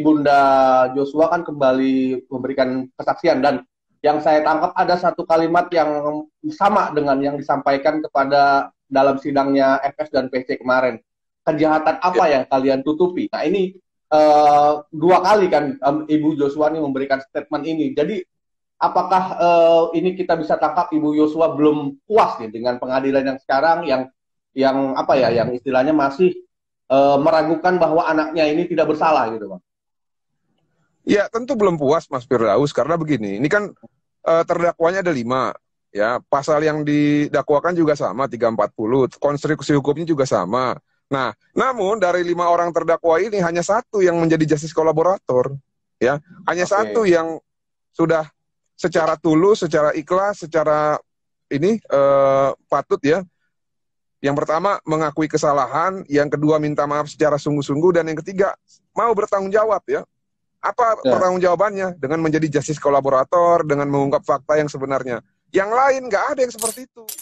Bunda Joshua kan kembali memberikan kesaksian dan yang saya tangkap ada satu kalimat yang sama dengan yang disampaikan kepada dalam sidangnya FS dan PC kemarin. Kejahatan apa ya. yang kalian tutupi? Nah ini uh, dua kali kan um, Ibu Joshua ini memberikan statement ini. Jadi apakah uh, ini kita bisa tangkap Ibu Joshua belum puas nih dengan pengadilan yang sekarang yang yang apa ya yang istilahnya masih uh, meragukan bahwa anaknya ini tidak bersalah gitu bang? Ya tentu belum puas Mas Firdaus karena begini, ini kan e, terdakwanya ada lima, ya pasal yang didakwakan juga sama 340, konstruksi hukumnya juga sama. Nah, namun dari lima orang terdakwa ini hanya satu yang menjadi justice kolaborator, ya hanya okay. satu yang sudah secara tulus, secara ikhlas, secara ini e, patut ya. Yang pertama mengakui kesalahan, yang kedua minta maaf secara sungguh-sungguh, dan yang ketiga mau bertanggung jawab ya apa ya. pertanggung jawabannya? Dengan menjadi justice kolaborator, dengan mengungkap fakta yang sebenarnya. Yang lain nggak ada yang seperti itu.